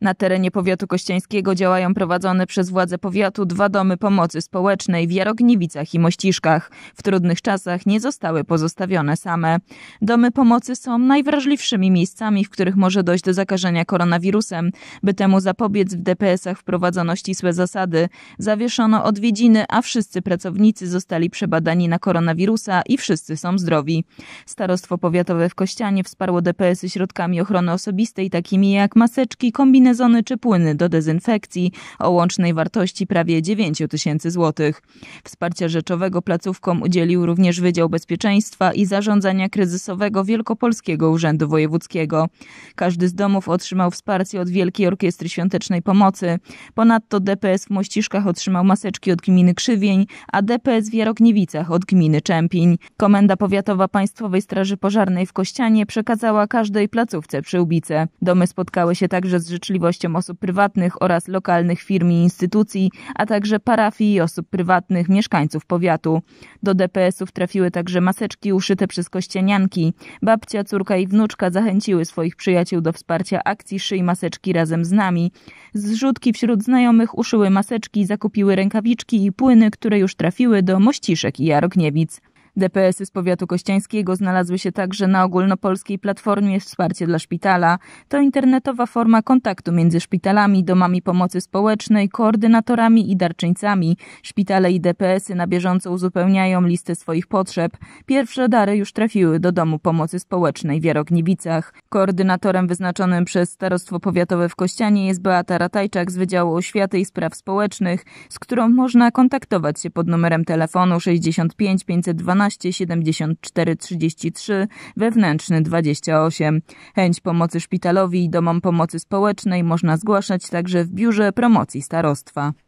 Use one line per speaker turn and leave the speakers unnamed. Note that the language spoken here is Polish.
Na terenie powiatu kościańskiego działają prowadzone przez władze powiatu dwa domy pomocy społecznej w Jarogniewicach i Mościszkach. W trudnych czasach nie zostały pozostawione same. Domy pomocy są najwrażliwszymi miejscami, w których może dojść do zakażenia koronawirusem. By temu zapobiec w DPS-ach wprowadzono ścisłe zasady. Zawieszono odwiedziny, a wszyscy pracownicy zostali przebadani na koronawirusa i wszyscy są zdrowi. Starostwo powiatowe w Kościanie wsparło DPS-y środkami ochrony osobistej takimi jak maseczki, kombinacje, kombinezony czy płyny do dezynfekcji o łącznej wartości prawie 9 tysięcy złotych. Wsparcia rzeczowego placówkom udzielił również Wydział Bezpieczeństwa i Zarządzania Kryzysowego Wielkopolskiego Urzędu Wojewódzkiego. Każdy z domów otrzymał wsparcie od Wielkiej Orkiestry Świątecznej Pomocy. Ponadto DPS w Mościszkach otrzymał maseczki od gminy Krzywień, a DPS w Jarogniewicach od gminy Czempiń. Komenda Powiatowa Państwowej Straży Pożarnej w Kościanie przekazała każdej placówce przyłbicę. Domy spotkały się także z życzliwością możliwościom osób prywatnych oraz lokalnych firm i instytucji, a także parafii i osób prywatnych mieszkańców powiatu. Do DPS-ów trafiły także maseczki uszyte przez kościanianki. Babcia, córka i wnuczka zachęciły swoich przyjaciół do wsparcia akcji Szyj Maseczki razem z nami. Zrzutki wśród znajomych uszyły maseczki, zakupiły rękawiczki i płyny, które już trafiły do Mościszek i Jarogniewic. DPS-y z powiatu kościańskiego znalazły się także na ogólnopolskiej platformie Wsparcie dla Szpitala. To internetowa forma kontaktu między szpitalami, domami pomocy społecznej, koordynatorami i darczyńcami. Szpitale i DPS-y na bieżąco uzupełniają listę swoich potrzeb. Pierwsze dary już trafiły do Domu Pomocy Społecznej w Jarogniwicach. Koordynatorem wyznaczonym przez Starostwo Powiatowe w Kościanie jest Beata Ratajczak z Wydziału Oświaty i Spraw Społecznych, z którą można kontaktować się pod numerem telefonu 65 512 12 74 33, wewnętrzny 28. Chęć pomocy szpitalowi i domom pomocy społecznej można zgłaszać także w Biurze Promocji Starostwa.